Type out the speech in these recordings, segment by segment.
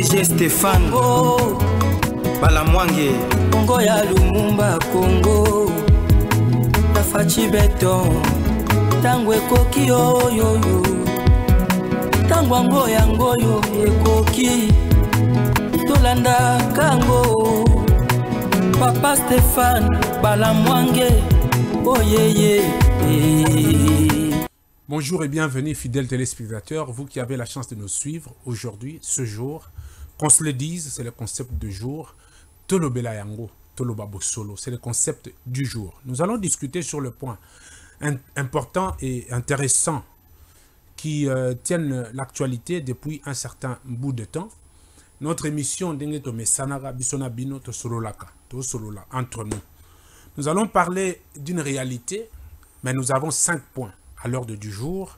DG Stéphane oh, Bala Mwange Congo ya Lumumba Congo Tafachi beton Tangwe ekoki yo yo Tango ango yango yo Tolanda kango Papa Stéphane Bala Mwange oh, yeah, Bonjour et bienvenue fidèles téléspectateurs, vous qui avez la chance de nous suivre aujourd'hui, ce jour, qu'on se le dise, c'est le concept du jour. Tolobela Yango, Solo, c'est le concept du jour. Nous allons discuter sur le point important et intéressant qui euh, tient l'actualité depuis un certain bout de temps. Notre émission entre nous. Nous allons parler d'une réalité, mais nous avons cinq points à l'ordre du jour.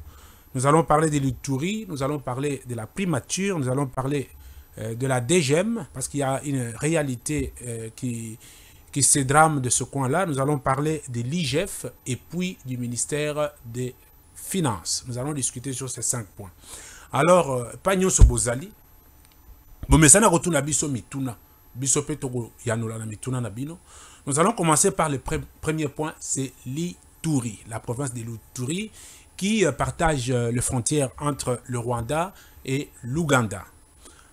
Nous allons parler de l'uturi, nous allons parler de la primature, nous allons parler euh, de la DGM, parce qu'il y a une réalité euh, qui, qui se drame de ce coin-là. Nous allons parler de l'IGF et puis du ministère des Finances. Nous allons discuter sur ces cinq points. Alors, euh, Pagnon Sobozali, Biso Mituna, Mituna Nabino. Nous allons commencer par le premier point, c'est l'Itouri, la province de l'Itouri, qui partage les frontières entre le Rwanda et l'Ouganda.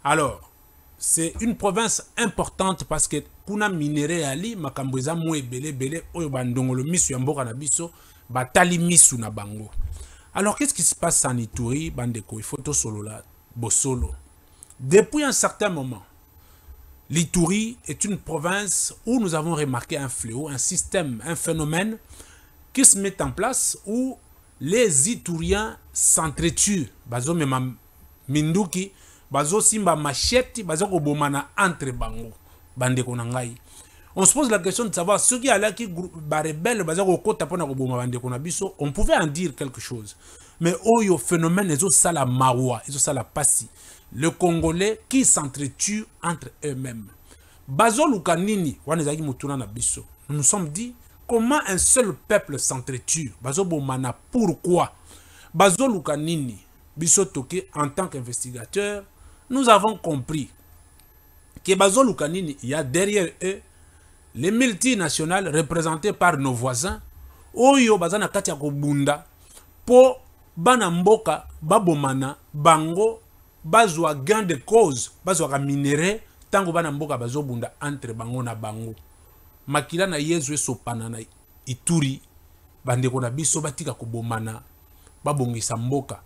Alors, c'est une province importante parce que kuna minere ali makambweza mo bele oyo bandongolo misu ya biso batali misu na bango alors qu'est-ce qui se passe en Ituri bandeko il faut bosolo depuis un certain moment l'Ituri est une province où nous avons remarqué un fléau un système un phénomène qui se met en place où les Ituriens s'entretuent bazomema minduki Bazo Simba baza koboma Bomana entre bango bande konangai on se pose la question de savoir qui alaki rebelle baza kokɔta pona koboma na on pouvait en dire quelque chose mais oyo phénomène sala mawa sala pasi le congolais qui s'entretue entre eux-mêmes lukanini, Lukanini, wana mutuna na biso nous nous sommes dit comment un seul peuple s'entretue Bomana, pourquoi Bazo lukanini, biso toke en tant qu'investigateur nous avons compris que Bazo il y a derrière eux les multinationales représentées par nos voisins, oyo bazana katia kobunda po bana mboka babomana bango bazwa gain de cause bazwa minere tango banamboka, mboka bazobunda entre bango na bango makila na ye esopana na ituri bandeko na biso batika kobomana babongisa mboka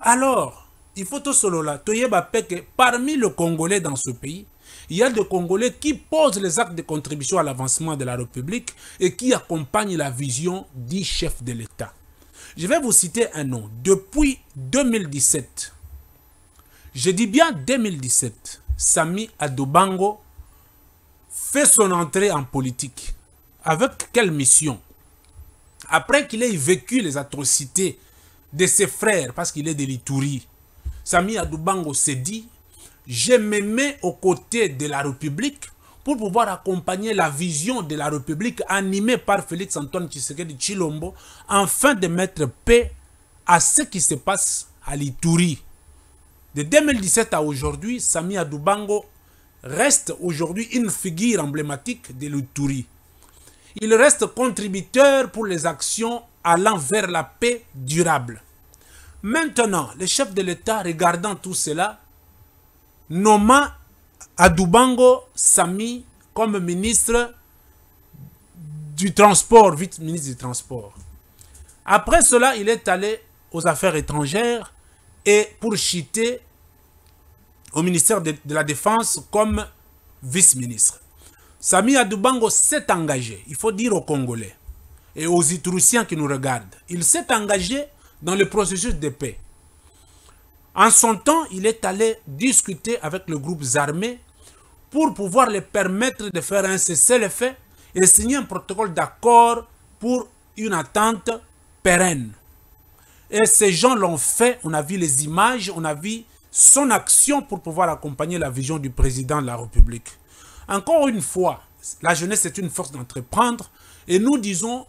alors il faut tout cela. que parmi les Congolais dans ce pays, il y a des Congolais qui posent les actes de contribution à l'avancement de la République et qui accompagnent la vision du chef de l'État. Je vais vous citer un nom. Depuis 2017, je dis bien 2017, Sami Adobango fait son entrée en politique. Avec quelle mission Après qu'il ait vécu les atrocités de ses frères, parce qu'il est de l'Itourie, Sami Adubango s'est dit, je me mets aux côtés de la République pour pouvoir accompagner la vision de la République animée par Félix Antoine de Chilombo afin de mettre paix à ce qui se passe à l'Itourie ». De 2017 à aujourd'hui, Sami Adubango reste aujourd'hui une figure emblématique de Litouri. Il reste contributeur pour les actions allant vers la paix durable. Maintenant, le chef de l'État, regardant tout cela, nomma Adubango Sami comme ministre du Transport, vice-ministre du Transport. Après cela, il est allé aux affaires étrangères et pour chiter au ministère de, la Défense comme vice-ministre. Sami Adubango s'est engagé, il faut dire aux Congolais et aux Itrusiens qui nous regardent. Il s'est engagé dans le processus de paix. En son temps, il est allé discuter avec le groupe armé pour pouvoir les permettre de faire un cessez-le-feu et signer un protocole d'accord pour une attente pérenne. Et ces gens l'ont fait, on a vu les images, on a vu son action pour pouvoir accompagner la vision du président de la République. Encore une fois, la jeunesse est une force d'entreprendre et nous disons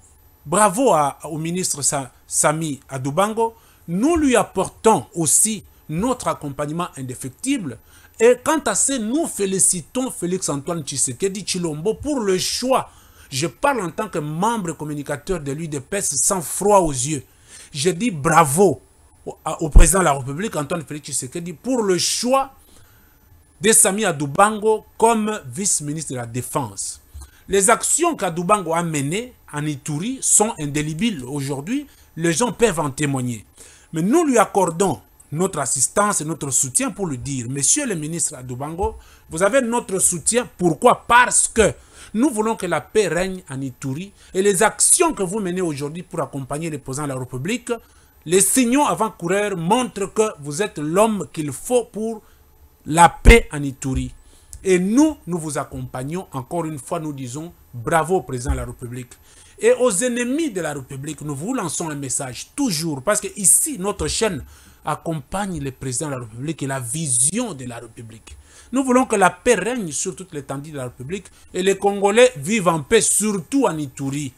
Bravo au ministre Sami Adubango. Nous lui apportons aussi notre accompagnement indéfectible. Et quant à ce, nous félicitons Félix-Antoine Tshisekedi Chilombo pour le choix. Je parle en tant que membre communicateur de l'UDPS sans froid aux yeux. Je dis bravo au, président de la République, Antoine Félix Tshisekedi, pour le choix de Sami Adubango comme vice-ministre de la Défense. Les actions qu'Adubango a menées en Ituri sont indélébiles aujourd'hui. Les gens peuvent en témoigner. Mais nous lui accordons notre assistance et notre soutien pour le dire. Monsieur le ministre Adubango, vous avez notre soutien. Pourquoi Parce que nous voulons que la paix règne en Ituri et les actions que vous menez aujourd'hui pour accompagner les posants de la République, les signaux avant-coureurs montrent que vous êtes l'homme qu'il faut pour la paix en Ituri. Et nous, nous vous accompagnons. Encore une fois, nous disons bravo au président de la République. Et aux ennemis de la République, nous vous lançons un message toujours. Parce que ici, notre chaîne accompagne le président de la République et la vision de la République. Nous voulons que la paix règne sur les l'étendue de la République et les Congolais vivent en paix, surtout en Itourie.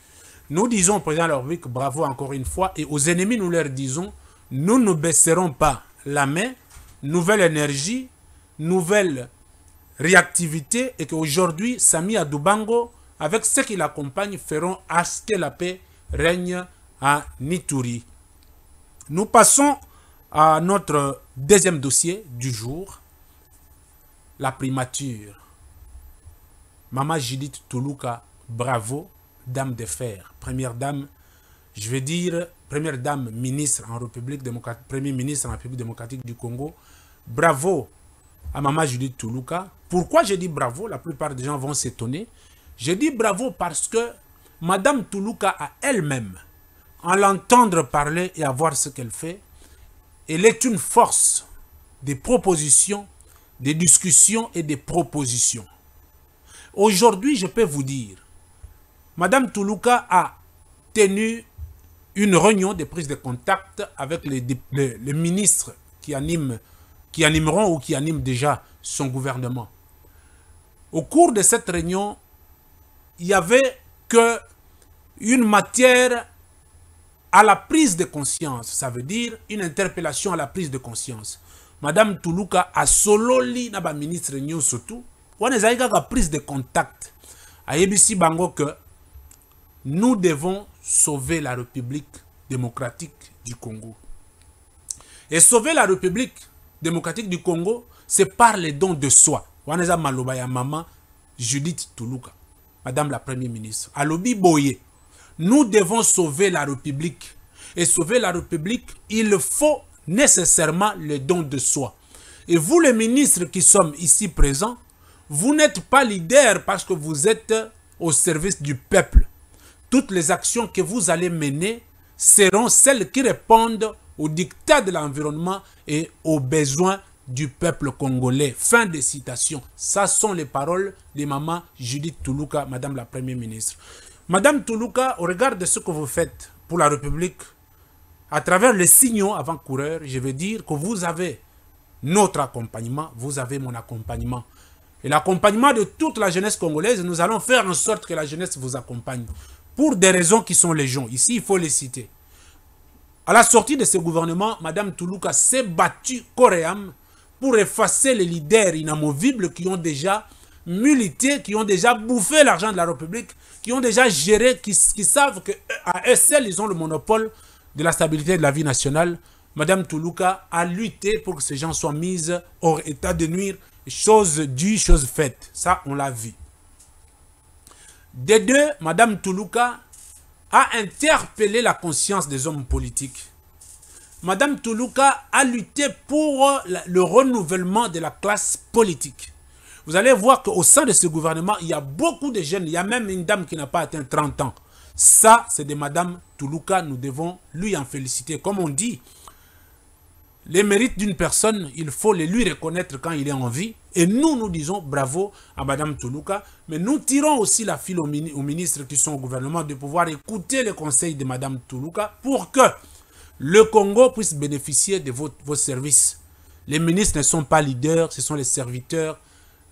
Nous disons au président de la République bravo encore une fois et aux ennemis, nous leur disons nous ne baisserons pas la main, nouvelle énergie, nouvelle réactivité et qu'aujourd'hui, Sami Adubango, avec ceux qui l'accompagnent, feront à ce que la paix règne à Nitouri. Nous passons à notre deuxième dossier du jour, la primature. Mama Judith Toulouka, bravo, dame de fer, première dame, je vais dire première dame ministre en République démocratique, premier ministre en République démocratique du Congo. Bravo à Mama Judith Toulouka. Pourquoi je dis bravo La plupart des gens vont s'étonner. Je dis bravo parce que Madame Toulouka a elle-même, en l'entendre parler et à voir ce qu'elle fait, elle est une force des propositions, des discussions et des propositions. Aujourd'hui, je peux vous dire, Madame Toulouka a tenu une réunion de prise de contact avec les, les ministres qui, animent, qui animeront ou qui animent déjà son gouvernement. Au cours de cette réunion, il n'y avait que une matière à la prise de conscience. Ça veut dire une interpellation à la prise de conscience. Madame Toulouka a sololi na ministre réunion surtout. Wana a prise de contact. EBC bango que nous devons sauver la République démocratique du Congo. Et sauver la République démocratique du Congo, c'est par les dons de soi maloba judith madame la Première ministre alobi boye nous devons sauver la république et sauver la république il faut nécessairement le don de soi et vous les ministres qui sommes ici présents vous n'êtes pas leaders parce que vous êtes au service du peuple toutes les actions que vous allez mener seront celles qui répondent au dictat de l'environnement et aux besoins du peuple congolais. Fin de citation. Ça sont les paroles de Maman Judith Toulouka, Madame la Première ministre. Madame Toulouka, au regard de ce que vous faites pour la République, à travers les signaux avant-coureurs, je veux dire que vous avez notre accompagnement, vous avez mon accompagnement. Et l'accompagnement de toute la jeunesse congolaise, nous allons faire en sorte que la jeunesse vous accompagne. Pour des raisons qui sont légion. Ici, il faut les citer. À la sortie de ce gouvernement, Madame Toulouka s'est battue coréam pour effacer les leaders inamovibles qui ont déjà milité, qui ont déjà bouffé l'argent de la République, qui ont déjà géré, qui, savent qu'à eux seuls, ils ont le monopole de la stabilité de la vie nationale. Madame Toulouka a lutté pour que ces gens soient mis hors état de nuire. Chose due, chose faite. Ça, on l'a vu. Des deux, Madame Toulouka a interpellé la conscience des hommes politiques Madame Toulouka a lutté pour le renouvellement de la classe politique. Vous allez voir qu'au sein de ce gouvernement, il y a beaucoup de jeunes. Il y a même une dame qui n'a pas atteint 30 ans. Ça, c'est de Madame Toulouka. Nous devons lui en féliciter. Comme on dit, les mérites d'une personne, il faut les lui reconnaître quand il est en vie. Et nous, nous disons bravo à Madame Toulouka. Mais nous tirons aussi la file aux, ministres qui sont au gouvernement de pouvoir écouter les conseils de Madame Toulouka pour que le Congo puisse bénéficier de vos, services. Les ministres ne sont pas leaders, ce sont les serviteurs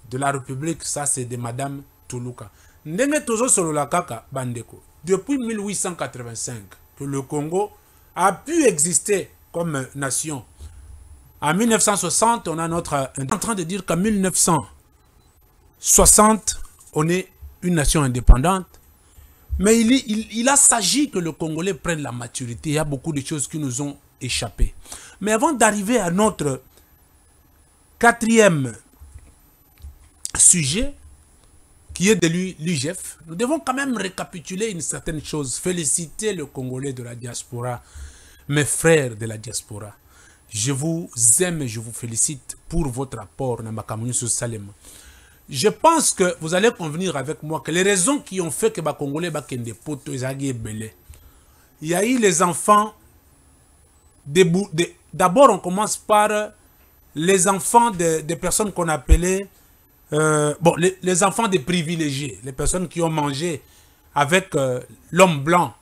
de la République. Ça, c'est de Madame Toulouka. Ndenge Tozo kaka, Bandeko, depuis 1885, que le Congo a pu exister comme nation. En 1960, on a notre... On est en train de dire qu'en 1960, on est une nation indépendante. Mais il, a s'agit que le Congolais prenne la maturité. Il y a beaucoup de choses qui nous ont échappé. Mais avant d'arriver à notre quatrième sujet, qui est de l'UGF, nous devons quand même récapituler une certaine chose. Féliciter le Congolais de la diaspora, mes frères de la diaspora. Je vous aime et je vous félicite pour votre apport, Namakamouni Salem. Je pense que vous allez convenir avec moi que les raisons qui ont fait que les Congolais ont poto ezalaki Il y a eu les enfants d'abord on commence par euh, les enfants des personnes qu'on appelait euh, bon, les, enfants des privilégiés, les personnes qui ont mangé avec euh, l'homme blanc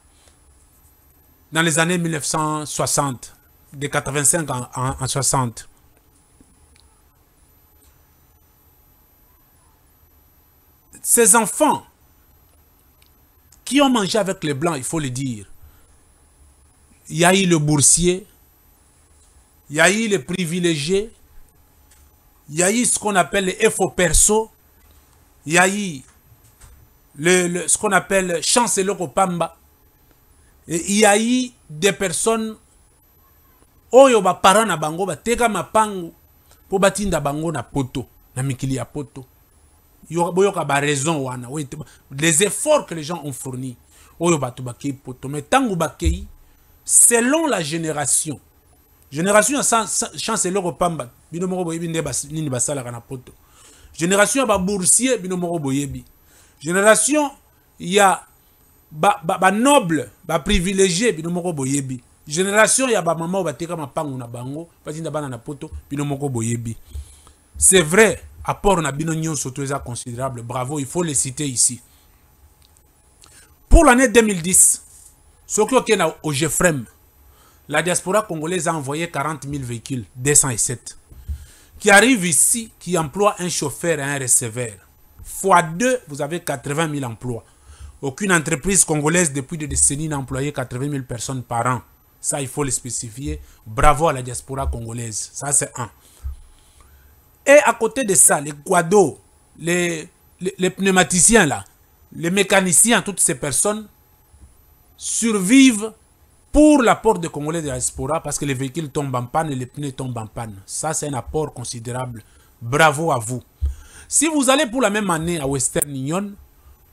dans les années 1960, de 85 en, 1960 en 60. Ces enfants qui ont mangé avec les Blancs, il faut le dire, il y a eu le boursier, il y a eu les privilégiés, il y a eu ce qu'on appelle les FO perso, il y a eu le, ce qu'on appelle chancelier Kopamba, et il y a eu des personnes oyo parents à bango bateka mapangu pour bâtir bango na poto na mikili ya poto raison wana les efforts que les gens ont fournis oyo bato bakei poto mais ntango bakei selon la génération génération ya chance eloko pamba bino moko boyebi nde nini basalaka na poto génération ya baboursier bino moko boyebi génération ya banoble ba, ba baprivilégie bino moko boyebi génération ya bamama oyo bateka mapango na bango batinda bana na poto bino moko boyebi c'est vrai apport na bino nyonso considérable bravo il faut les citer ici pour l'année 2010 qui est au GFREM la diaspora congolaise a envoyé 40 000 véhicules 207 qui arrivent ici qui emploient un chauffeur et un receveur fois 2 vous avez 80 000 emplois aucune entreprise congolaise depuis des décennies n'a employé 80 000 personnes par an ça il faut le spécifier bravo à la diaspora congolaise ça c'est un et à côté de ça, les guados, les, les, pneumaticiens, là, les mécaniciens, toutes ces personnes survivent pour l'apport des Congolais de la parce que les véhicules tombent en panne et les pneus tombent en panne. Ça, c'est un apport considérable. Bravo à vous. Si vous allez pour la même année à Western Union,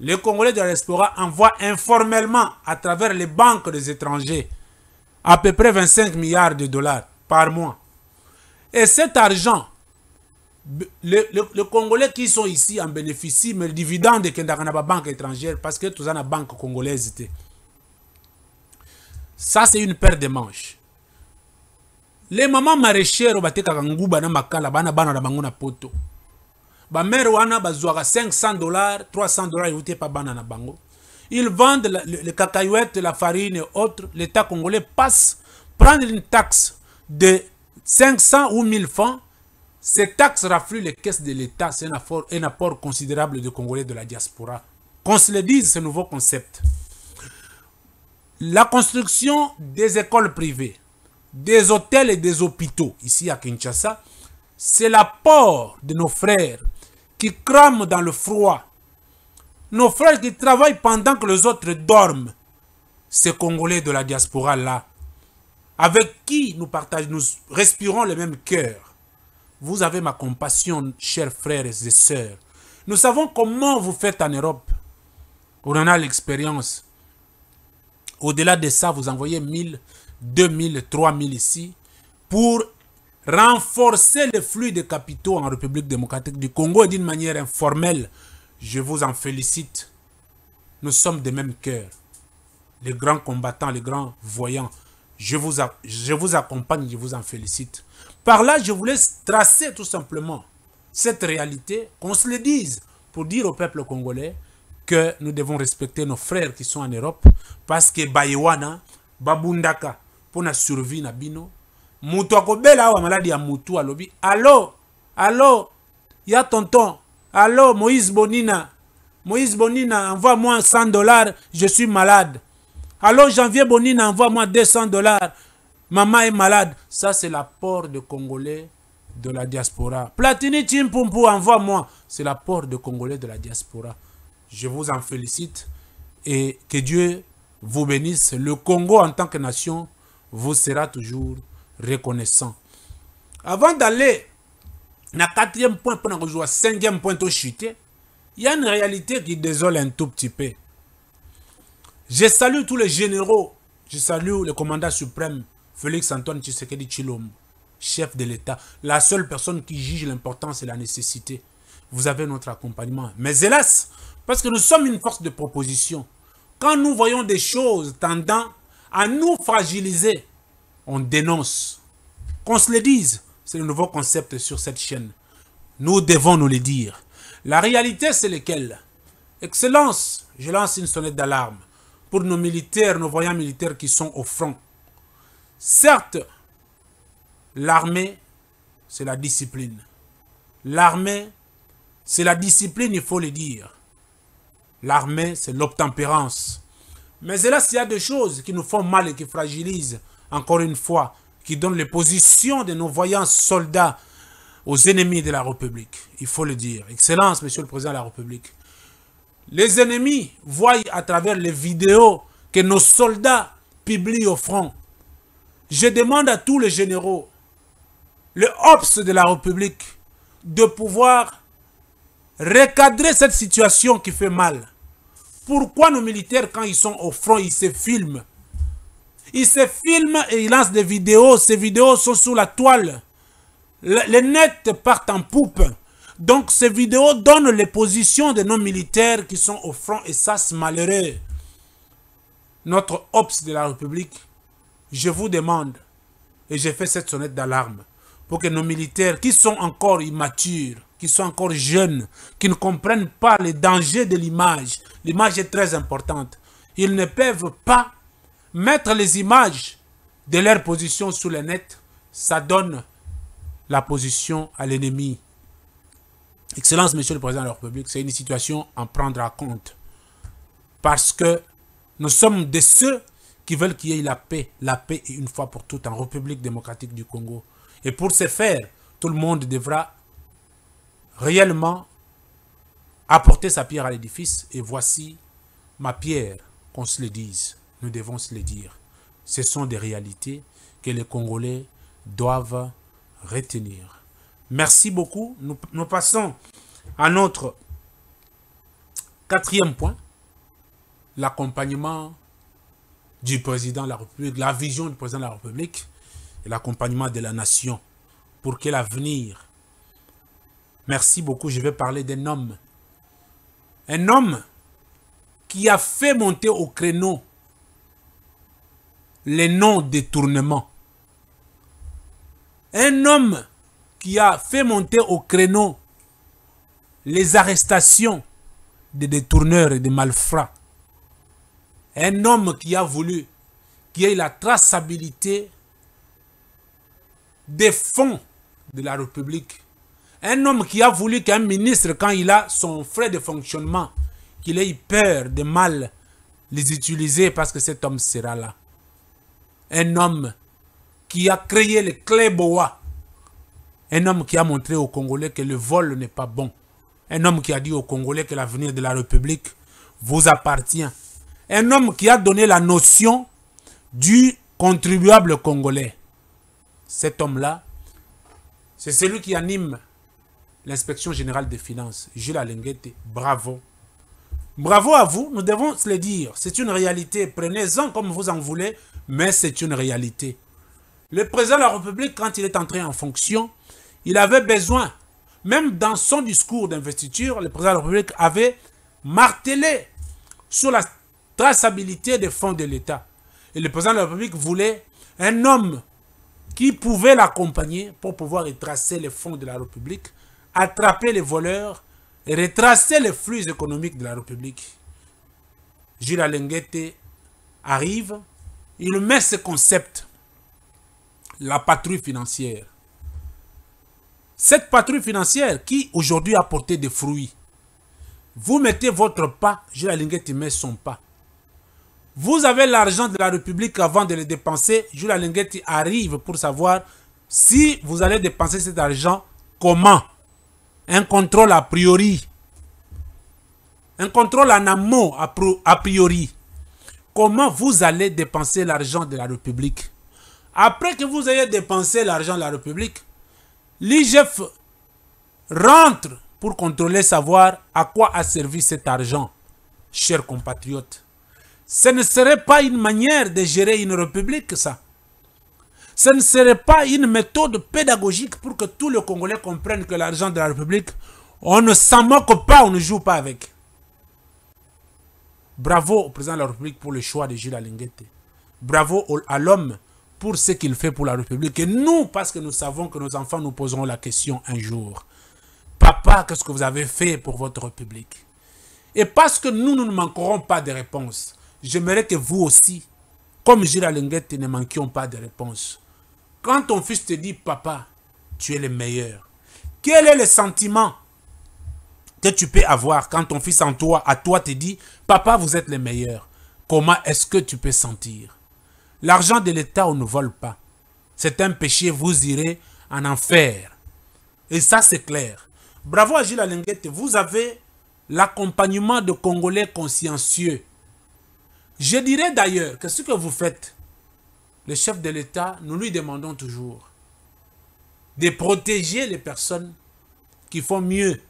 les Congolais de la diaspora envoient informellement à travers les banques des étrangers à peu près 25 milliards de dollars par mois. Et cet argent les, Congolais qui sont ici en bénéficient, mais le dividende est la banque étrangère parce que tout ça la banque congolaise. Ça, c'est une paire de manches. Les mamans maraîchères, poto. Ba mère wana 500 dollars, 300 dollars, ils Ils vendent les le cacahuètes, la farine et autres. L'État congolais passe prendre une taxe de 500 ou 1000 francs ces taxes rafluent les caisses de l'État, c'est un, apport, considérable de Congolais de la diaspora. Qu'on se le dise, ce nouveau concept. La construction des écoles privées, des hôtels et des hôpitaux, ici à Kinshasa, c'est l'apport de nos frères qui crament dans le froid. Nos frères qui travaillent pendant que les autres dorment. Ces Congolais de la diaspora-là, avec qui nous, partageons, nous respirons le même cœur vous avez ma compassion, chers frères et sœurs. Nous savons comment vous faites en Europe. On en a l'expérience. Au-delà de ça, vous envoyez 1000, 2000, 3000 ici pour renforcer le flux de capitaux en République démocratique du Congo d'une manière informelle. Je vous en félicite. Nous sommes de même cœur. Les grands combattants, les grands voyants. Je vous, je vous accompagne, je vous en félicite. Par là, je voulais tracer tout simplement cette réalité, qu'on se le dise, pour dire au peuple congolais que nous devons respecter nos frères qui sont en Europe, parce que Bayouana, Babundaka, pour la survie, Nabino, Moutou Akobela, ou maladie a Moutou, à lobby. Allô, allô, ya tonton, allô, Moïse Bonina, Moïse Bonina, envoie-moi 100 dollars, je suis malade. Allô, Janvier Bonina, envoie-moi 200 dollars, Maman est malade. Ça, c'est la porte de Congolais de la diaspora. Platini Chimpumpu, envoie-moi. C'est la porte de Congolais de la diaspora. Je vous en félicite et que Dieu vous bénisse. Le Congo en tant que nation vous sera toujours reconnaissant. Avant d'aller le quatrième point pour rejoindre cinquième point au chute, il y a une réalité qui désole un tout petit peu. Je salue tous les généraux, je salue le commandant suprême Félix Antoine Tshisekedi Chilombo, chef de l'État, la seule personne qui juge l'importance et la nécessité. Vous avez notre accompagnement. Mais hélas, parce que nous sommes une force de proposition. Quand nous voyons des choses tendant à nous fragiliser, on dénonce. Qu'on se le dise, c'est le nouveau concept sur cette chaîne. Nous devons nous le dire. La réalité, c'est laquelle Excellence, je lance une sonnette d'alarme pour nos militaires, nos voyants militaires qui sont au front. Certes, l'armée, c'est la discipline. L'armée, c'est la discipline, il faut le dire. L'armée, c'est l'obtempérance. Mais hélas, il y a des choses qui nous font mal et qui fragilisent, encore une fois, qui donnent les positions de nos voyants soldats aux ennemis de la République. Il faut le dire. Excellence, Monsieur le Président de la République. Les ennemis voient à travers les vidéos que nos soldats publient au front je demande à tous les généraux, le OPS de la République, de pouvoir recadrer cette situation qui fait mal. Pourquoi nos militaires, quand ils sont au front, ils se filment Ils se filment et ils lancent des vidéos. Ces vidéos sont sous la toile. Les nets partent en poupe. Donc ces vidéos donnent les positions de nos militaires qui sont au front et ça c'est malheureux. Notre OPS de la République je vous demande, et j'ai fait cette sonnette d'alarme, pour que nos militaires qui sont encore immatures, qui sont encore jeunes, qui ne comprennent pas les dangers de l'image, l'image est très importante, ils ne peuvent pas mettre les images de leur position sous les net, ça donne la position à l'ennemi. Excellence, Monsieur le Président de la République, c'est une situation à prendre en compte. Parce que nous sommes de ceux qui veulent qu'il y ait la paix, la paix une fois pour toutes en République démocratique du Congo. Et pour ce faire, tout le monde devra réellement apporter sa pierre à l'édifice. Et voici ma pierre, qu'on se le dise, nous devons se le dire. Ce sont des réalités que les Congolais doivent retenir. Merci beaucoup. Nous, nous passons à notre quatrième point, l'accompagnement du président de la République, la vision du président de la République et l'accompagnement de la nation pour quel avenir. Merci beaucoup, je vais parler d'un homme. Un homme qui a fait monter au créneau les non-détournements. Un homme qui a fait monter au créneau les arrestations des détourneurs et des malfrats. Un homme qui a voulu qu'il y ait la traçabilité des fonds de la République. Un homme qui a voulu qu'un ministre, quand il a son frais de fonctionnement, qu'il ait peur de mal les utiliser parce que cet homme sera là. Un homme qui a créé le clébois. Un homme qui a montré aux Congolais que le vol n'est pas bon. Un homme qui a dit aux Congolais que l'avenir de la République vous appartient un homme qui a donné la notion du contribuable congolais. Cet homme-là, c'est celui qui anime l'inspection générale des finances, Gilles Alenguete. Bravo. Bravo à vous, nous devons se le dire. C'est une réalité. Prenez-en comme vous en voulez, mais c'est une réalité. Le président de la République, quand il est entré en fonction, il avait besoin, même dans son discours d'investiture, le président de la République avait martelé sur la traçabilité des fonds de l'État. Et le président de la République voulait un homme qui pouvait l'accompagner pour pouvoir retracer les fonds de la République, attraper les voleurs et retracer les flux économiques de la République. Gilles Alenguete arrive, il met ce concept, la patrouille financière. Cette patrouille financière qui aujourd'hui a porté des fruits. Vous mettez votre pas, Gilles Alenguete met son pas. Vous avez l'argent de la République avant de le dépenser. Jules Alinguetti arrive pour savoir si vous allez dépenser cet argent, comment. Un contrôle a priori. Un contrôle en amont a priori. Comment vous allez dépenser l'argent de la République. Après que vous ayez dépensé l'argent de la République, l'IGF rentre pour contrôler savoir à quoi a servi cet argent, chers compatriotes. Ce ne serait pas une manière de gérer une république, ça. Ce ne serait pas une méthode pédagogique pour que tous les Congolais comprennent que l'argent de la République, on ne s'en moque pas, on ne joue pas avec. Bravo au président de la République pour le choix de Jules Alinguete. Bravo à l'homme pour ce qu'il fait pour la République. Et nous, parce que nous savons que nos enfants nous poseront la question un jour. Papa, qu'est-ce que vous avez fait pour votre République Et parce que nous, nous ne manquerons pas de réponses j'aimerais que vous aussi, comme Gilles Alinguette, ne manquions pas de réponse. Quand ton fils te dit, papa, tu es le meilleur, quel est le sentiment que tu peux avoir quand ton fils en toi, à toi, te dit, papa, vous êtes le meilleur Comment est-ce que tu peux sentir L'argent de l'État, on ne vole pas. C'est un péché, vous irez en enfer. Et ça, c'est clair. Bravo à Gilles Alenguette, vous avez l'accompagnement de Congolais consciencieux je dirais d'ailleurs que ce que vous faites, le chef de l'État, nous lui demandons toujours de protéger les personnes qui font mieux.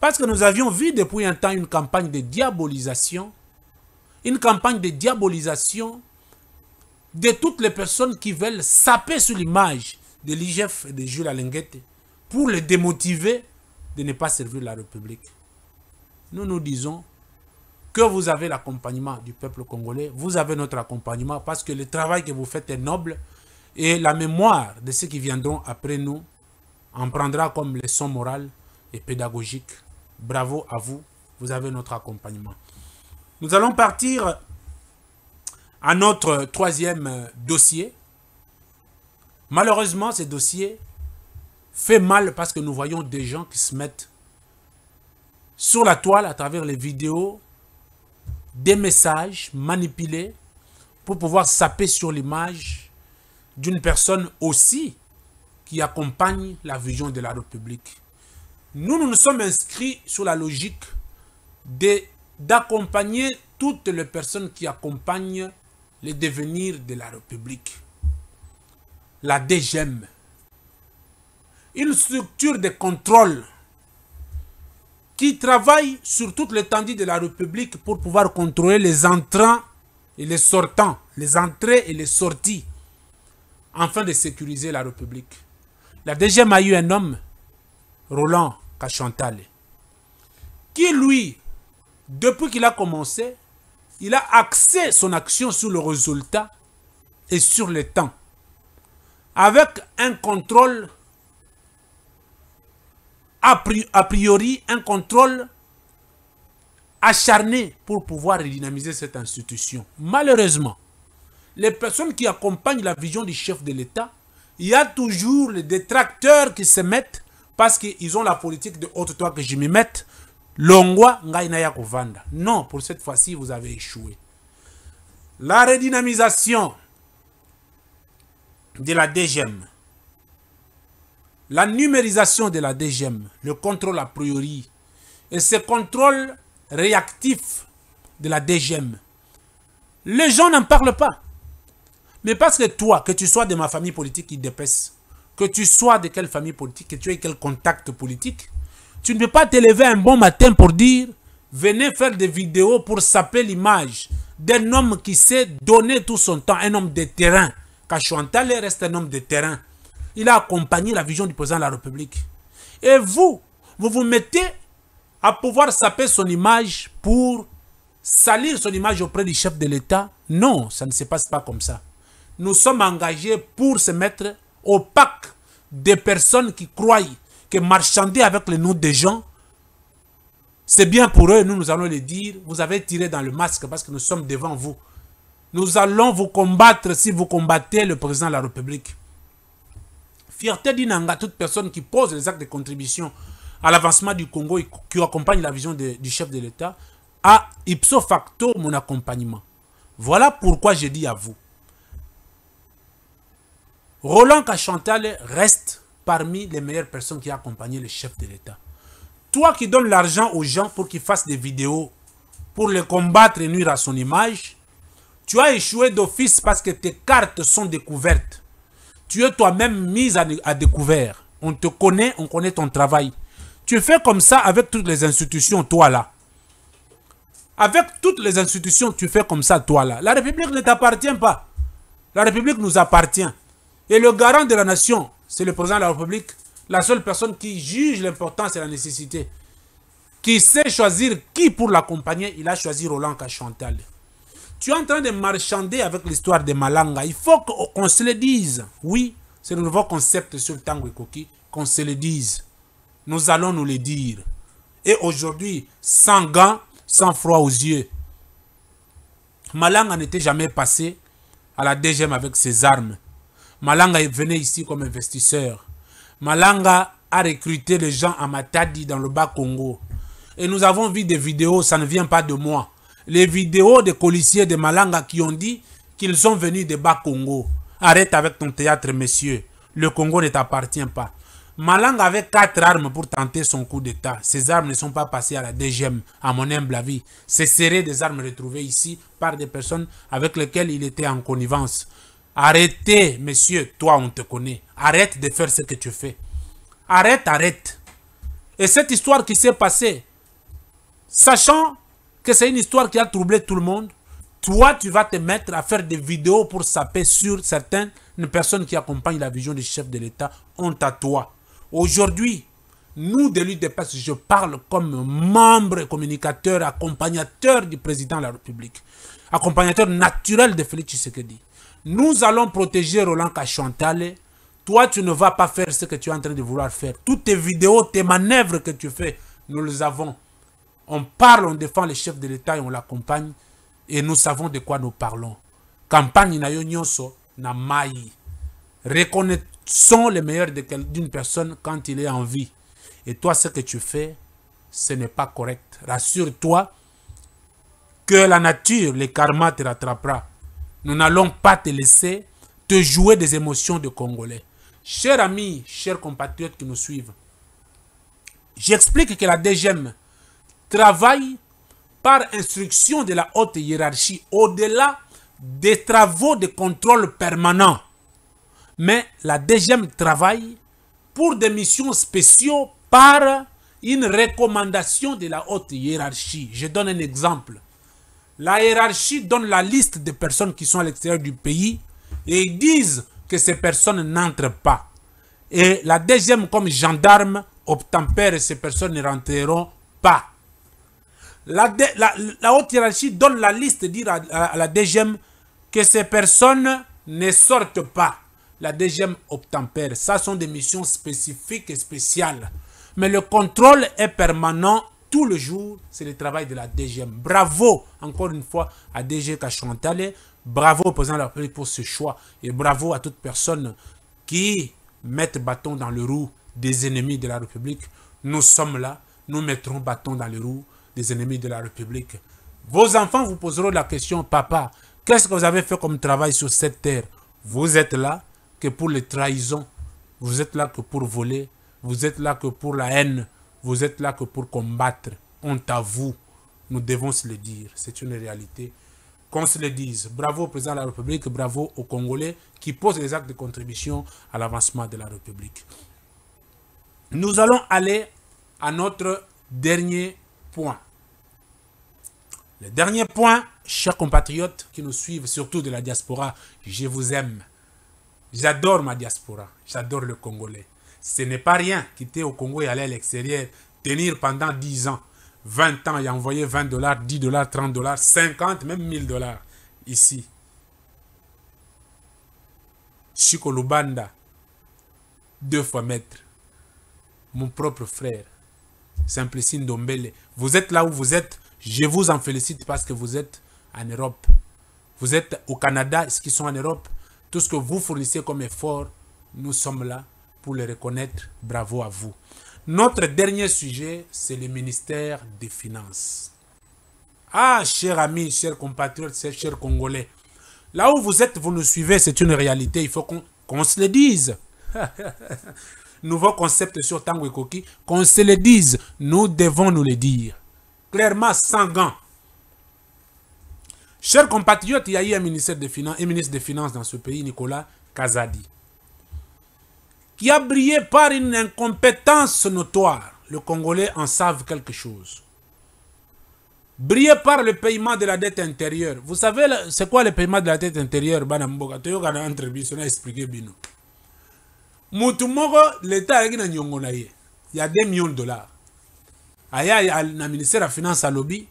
Parce que nous avions vu depuis un temps une campagne de diabolisation, une campagne de diabolisation de toutes les personnes qui veulent saper sur l'image de l'IGF et de Jules Alenguette pour les démotiver de ne pas servir la République. Nous nous disons, que vous avez l'accompagnement du peuple congolais, vous avez notre accompagnement parce que le travail que vous faites est noble et la mémoire de ceux qui viendront après nous en prendra comme leçon morale et pédagogique. Bravo à vous, vous avez notre accompagnement. Nous allons partir à notre troisième dossier. Malheureusement, ce dossier fait mal parce que nous voyons des gens qui se mettent sur la toile à travers les vidéos des messages manipulés pour pouvoir saper sur l'image d'une personne aussi qui accompagne la vision de la République. Nous, nous nous sommes inscrits sur la logique d'accompagner toutes les personnes qui accompagnent le devenir de la République. La DGM, une structure de contrôle qui travaille sur toute l'étendue de la République pour pouvoir contrôler les entrants et les sortants, les entrées et les sorties, afin de sécuriser la République. La DGM a eu un homme, Roland Cachantal, qui lui, depuis qu'il a commencé, il a axé son action sur le résultat et sur le temps, avec un contrôle a priori un contrôle acharné pour pouvoir redynamiser cette institution. Malheureusement, les personnes qui accompagnent la vision du chef de l'État, il y a toujours les détracteurs qui se mettent parce qu'ils ont la politique de haute toi que je me mette. Longwa Non, pour cette fois-ci, vous avez échoué. La redynamisation de la DGM la numérisation de la DGM, le contrôle a priori, et ce contrôle réactif de la DGM. Les gens n'en parlent pas. Mais parce que toi, que tu sois de ma famille politique qui dépêche, que tu sois de quelle famille politique, que tu aies quel contact politique, tu ne peux pas te lever un bon matin pour dire « Venez faire des vidéos pour saper l'image d'un homme qui sait donner tout son temps, un homme de terrain. » Kachouantale reste un homme de terrain il a accompagné la vision du président de la République. Et vous, vous vous mettez à pouvoir saper son image pour salir son image auprès du chef de l'État. Non, ça ne se passe pas comme ça. Nous sommes engagés pour se mettre au pack des personnes qui croient que marchander avec le nom des gens, c'est bien pour eux. Nous, nous allons les dire, vous avez tiré dans le masque parce que nous sommes devant vous. Nous allons vous combattre si vous combattez le président de la République. Fierté d'Inanga, toute personne qui pose les actes de contribution à l'avancement du Congo et qui accompagne la vision du chef de l'État, a ipso facto mon accompagnement. Voilà pourquoi je dis à vous. Roland Cachantal reste parmi les meilleures personnes qui a accompagné le chef de l'État. Toi qui donnes l'argent aux gens pour qu'ils fassent des vidéos pour les combattre et nuire à son image, tu as échoué d'office parce que tes cartes sont découvertes tu es toi-même mise à, à, découvert. On te connaît, on connaît ton travail. Tu fais comme ça avec toutes les institutions, toi là. Avec toutes les institutions, tu fais comme ça, toi là. La République ne t'appartient pas. La République nous appartient. Et le garant de la nation, c'est le président de la République. La seule personne qui juge l'importance et la nécessité. Qui sait choisir qui pour l'accompagner, il a choisi Roland Cachantal. Tu es en train de marchander avec l'histoire de Malanga. Il faut qu'on se le dise. Oui, c'est le nouveau concept sur Tango et Koki. Qu'on se le dise. Nous allons nous le dire. Et aujourd'hui, sans gants, sans froid aux yeux. Malanga n'était jamais passé à la DGM avec ses armes. Malanga venait ici comme investisseur. Malanga a recruté les gens à Matadi dans le Bas-Congo. Et nous avons vu des vidéos, ça ne vient pas de moi les vidéos des policiers de Malanga qui ont dit qu'ils sont venus de bas Congo. Arrête avec ton théâtre, monsieur. Le Congo ne t'appartient pas. Malanga avait quatre armes pour tenter son coup d'État. Ces armes ne sont pas passées à la DGM, à mon humble avis. C'est serré des armes retrouvées ici par des personnes avec lesquelles il était en connivence. Arrêtez, monsieur, toi on te connaît. Arrête de faire ce que tu fais. Arrête, arrête. Et cette histoire qui s'est passée, sachant c'est une histoire qui a troublé tout le monde, toi, tu vas te mettre à faire des vidéos pour saper sur certaines personnes qui accompagnent la vision du chef de l'État. Honte à toi. Aujourd'hui, nous de l'UDP, je parle comme membre, communicateur, accompagnateur du président de la République, accompagnateur naturel de Félix Tshisekedi. Nous allons protéger Roland Cachantale. Toi, tu ne vas pas faire ce que tu es en train de vouloir faire. Toutes tes vidéos, tes manœuvres que tu fais, nous les avons on parle, on défend les chefs de l'État et on l'accompagne. Et nous savons de quoi nous parlons. Campagne na yonso na mai. Reconnaissons le meilleur d'une personne quand il est en vie. Et toi, ce que tu fais, ce n'est pas correct. Rassure-toi que la nature, le karma te rattrapera. Nous n'allons pas te laisser te jouer des émotions de Congolais. Chers amis, chers compatriotes qui nous suivent, j'explique que la DGM, travaille par instruction de la haute hiérarchie au-delà des travaux de contrôle permanent. Mais la deuxième travaille pour des missions spéciaux par une recommandation de la haute hiérarchie. Je donne un exemple. La hiérarchie donne la liste des personnes qui sont à l'extérieur du pays et ils disent que ces personnes n'entrent pas. Et la deuxième, comme gendarme, obtempère, ces personnes ne rentreront pas. La, haute hiérarchie donne la liste, dire à, à, la DGM que ces personnes ne sortent pas. La DGM obtempère. Ça sont des missions spécifiques et spéciales. Mais le contrôle est permanent tout le jour. C'est le travail de la DGM. Bravo encore une fois à DG Cachantale. Bravo au président de la République pour ce choix. Et bravo à toute personne qui met bâton dans le roue des ennemis de la République. Nous sommes là. Nous mettrons bâton dans le roue des ennemis de la République. Vos enfants vous poseront la question, papa, qu'est-ce que vous avez fait comme travail sur cette terre Vous êtes là que pour les trahisons, vous êtes là que pour voler, vous êtes là que pour la haine, vous êtes là que pour combattre. On à vous, nous devons se le dire, c'est une réalité. Qu'on se le dise, bravo au président de la République, bravo aux Congolais qui posent des actes de contribution à l'avancement de la République. Nous allons aller à notre dernier point. Le dernier point, chers compatriotes qui nous suivent, surtout de la diaspora, je vous aime. J'adore ma diaspora, j'adore le Congolais. Ce n'est pas rien, quitter au Congo et aller à l'extérieur, tenir pendant 10 ans, 20 ans et envoyer 20 dollars, 10 dollars, 30 dollars, 50, même 1000 dollars ici. Chikolubanda, deux fois maître, mon propre frère, Simplicine Dombele. Vous êtes là où vous êtes, je vous en félicite parce que vous êtes en Europe. Vous êtes au Canada, ce qui sont en Europe. Tout ce que vous fournissez comme effort, nous sommes là pour le reconnaître. Bravo à vous. Notre dernier sujet, c'est le ministère des Finances. Ah, chers amis, chers compatriotes, chers Congolais, là où vous êtes, vous nous suivez, c'est une réalité, il faut qu'on se le dise. Nouveau concept sur Tango Koki, qu'on se le dise, nous devons nous le dire clairement sanguin. Chers compatriotes, il y a eu un ministre des Finances dans ce pays, Nicolas Kazadi, qui a brillé par une incompétence notoire. Le Congolais en savent quelque chose. Brillé par le paiement de la dette intérieure. Vous savez, c'est quoi le paiement de la dette intérieure, Banamboka? Tu as entrevue, on a expliqué Bino. l'État a Il y a 2 millions de dollars. aya na ministère ya finance alobi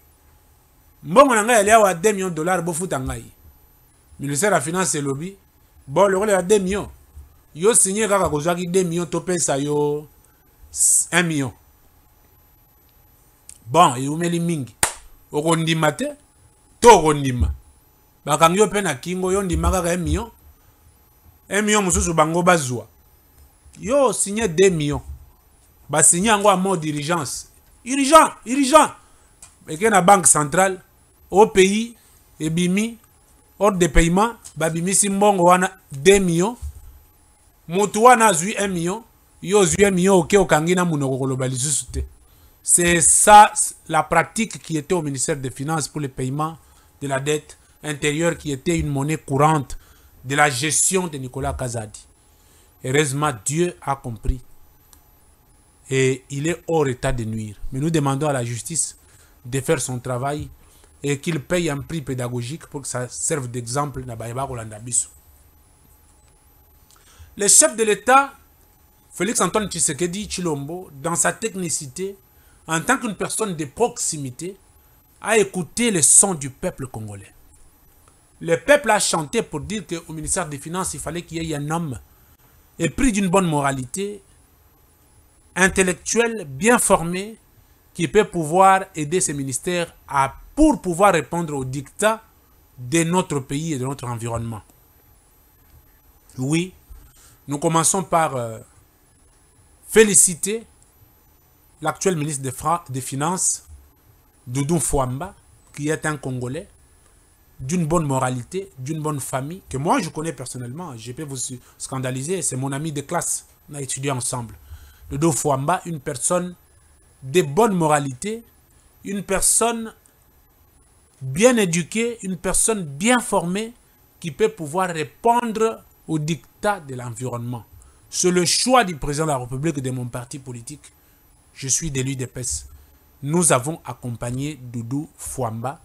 mbongo na ngai aliawa 2 million dollar bofuta ngai ministère ya finance elobi bo lokola ya 2 million yo signe kaka kozwaki 2 million topesa yo 1 million bon eumeli mingi okondima te to okondima bakangi yo mpe na kingo yo ndima kaka 1 million 1 million mosusu bango bazwa yo signe 2 million basigne yango ya mo dirigence urgent y a une banque centrale au pays ebimi ordre de paiement babimisi mbongo wana 2 millions. moutouana na 1 million yo millions, 1 million ok, okangina monoko c'est ça la pratique qui était au ministère des finances pour le paiement de la dette intérieure qui était une monnaie courante de la gestion de Nicolas Kazadi. Heureusement, Dieu a compris et il est hors état de nuire. Mais nous demandons à la justice de faire son travail et qu'il paye un prix pédagogique pour que ça serve d'exemple Le chef de l'État, Félix-Antoine Tshisekedi Chilombo, dans sa technicité, en tant qu'une personne de proximité, a écouté les sons du peuple congolais. Le peuple a chanté pour dire qu'au ministère des Finances, il fallait qu'il y ait un homme épris d'une bonne moralité intellectuel bien formé qui peut pouvoir aider ces ministères à, pour pouvoir répondre aux dictats de notre pays et de notre environnement. Oui, nous commençons par euh, féliciter l'actuel ministre des, des Finances, Doudou Fouamba, qui est un Congolais, d'une bonne moralité, d'une bonne famille, que moi je connais personnellement. Je peux vous scandaliser, c'est mon ami de classe, on a étudié ensemble. Doudou Fouamba, une personne de bonne moralité, une personne bien éduquée, une personne bien formée qui peut pouvoir répondre au dictats de l'environnement. C'est le choix du président de la République et de mon parti politique. Je suis d'élu d'EPES. Nous avons accompagné Doudou Fouamba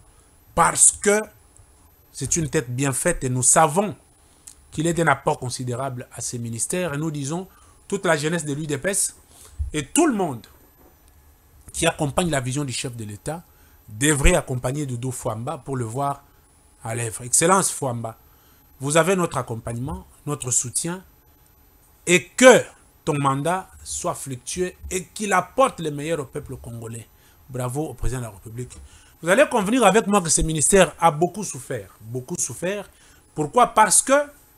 parce que c'est une tête bien faite et nous savons qu'il est un apport considérable à ses ministères. Et nous disons, toute la jeunesse de l'UDPS et tout le monde qui accompagne la vision du chef de l'État devrait accompagner Doudou Fouamba pour le voir à l'œuvre. Excellence Fouamba, vous avez notre accompagnement, notre soutien et que ton mandat soit fluctué et qu'il apporte le meilleur au peuple congolais. Bravo au président de la République. Vous allez convenir avec moi que ce ministère a beaucoup souffert. Beaucoup souffert. Pourquoi Parce que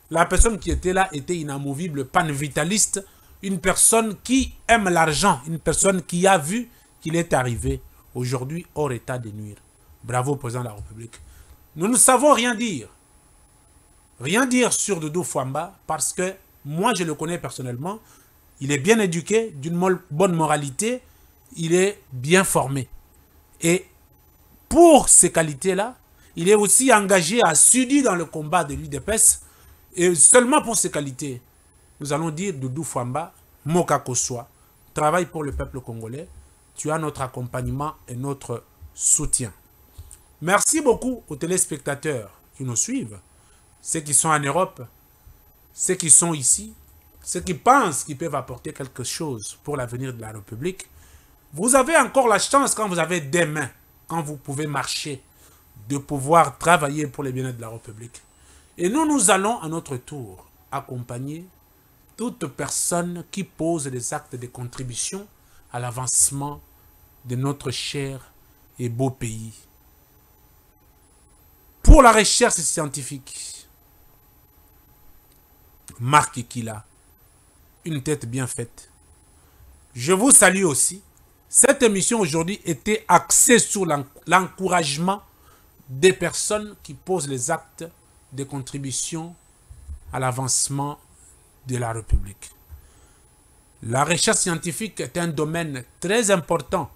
la personne qui était là était inamovible, panvitaliste, une personne qui aime l'argent, une personne qui a vu qu'il est arrivé aujourd'hui hors état de nuire. Bravo, président de la République. Nous ne savons rien dire. Rien dire sur Dodo Fouamba parce que moi, je le connais personnellement. Il est bien éduqué, d'une bonne moralité. Il est bien formé. Et pour ces qualités-là, il est aussi engagé à Sudi dans le combat de l'UDPS. Et seulement pour ces qualités. Nous allons dire Doudou Fouamba, Moka Koswa, travaille pour le peuple congolais, tu as notre accompagnement et notre soutien. Merci beaucoup aux téléspectateurs qui nous suivent, ceux qui sont en Europe, ceux qui sont ici, ceux qui pensent qu'ils peuvent apporter quelque chose pour l'avenir de la République. Vous avez encore la chance quand vous avez des mains, quand vous pouvez marcher, de pouvoir travailler pour le bien-être de la République. Et nous, nous allons à notre tour accompagner toute personne qui pose des actes de contribution à l'avancement de notre cher et beau pays. Pour la recherche scientifique, Marc a une tête bien faite. Je vous salue aussi. Cette émission aujourd'hui était axée sur l'encouragement des personnes qui posent les actes de contribution à l'avancement de la République. La recherche scientifique est un domaine très important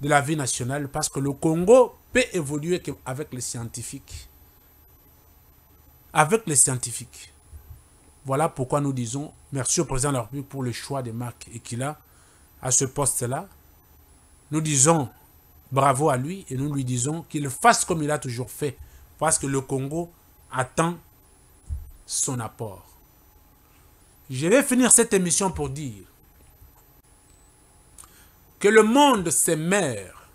de la vie nationale parce que le Congo peut évoluer avec les scientifiques. Avec les scientifiques. Voilà pourquoi nous disons merci au président de la République pour le choix de Marc a à ce poste-là. Nous disons bravo à lui et nous lui disons qu'il fasse comme il a toujours fait parce que le Congo attend son apport. Je vais finir cette émission pour dire que le monde s'émère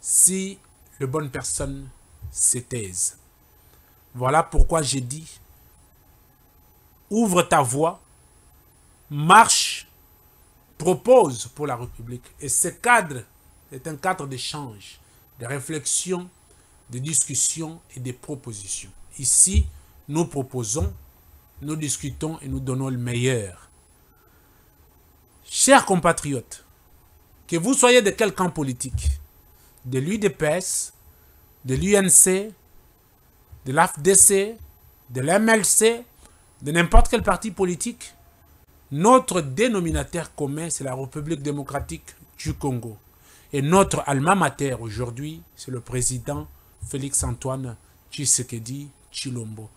si la bonnes personnes se Voilà pourquoi j'ai dit, ouvre ta voix, marche, propose pour la République. Et ce cadre est un cadre d'échange, de réflexion, de discussion et de proposition. Ici, nous proposons nous discutons et nous donnons le meilleur. Chers compatriotes, que vous soyez de quel camp politique, de l'UDPS, de l'UNC, de l'AFDC, de l'MLC, de n'importe quel parti politique, notre dénominateur commun, c'est la République démocratique du Congo. Et notre alma mater aujourd'hui, c'est le président Félix-Antoine Tshisekedi Chilombo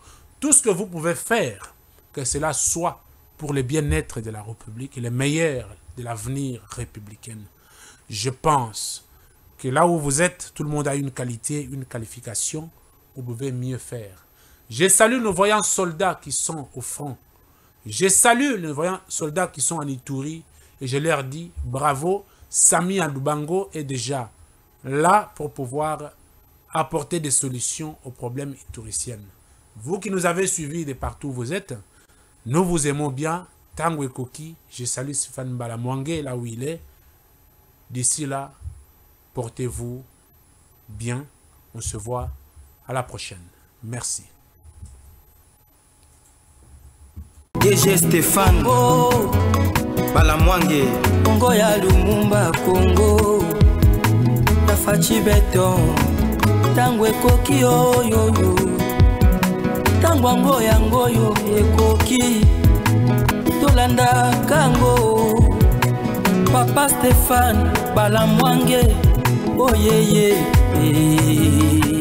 tout ce que vous pouvez faire, que cela soit pour le bien-être de la République et le meilleur de l'avenir républicain. Je pense que là où vous êtes, tout le monde a une qualité, une qualification, vous pouvez mieux faire. Je salue nos voyants soldats qui sont au front. Je salue nos voyants soldats qui sont en Itourie. et je leur dis bravo, Sami Andubango est déjà là pour pouvoir apporter des solutions aux problèmes itouriciennes. Vous qui nous avez suivis de partout où vous êtes, nous vous aimons bien. Tangwe Koki, je salue Stéphane Balamwangé là où il est. D'ici là, portez-vous bien. On se voit à la prochaine. Merci. Stéphane oh. Congo ya Congo ntango yango yango oyo ekoki tolandaka yango papa stefane balamwange oyeye oh, yeah, yeah.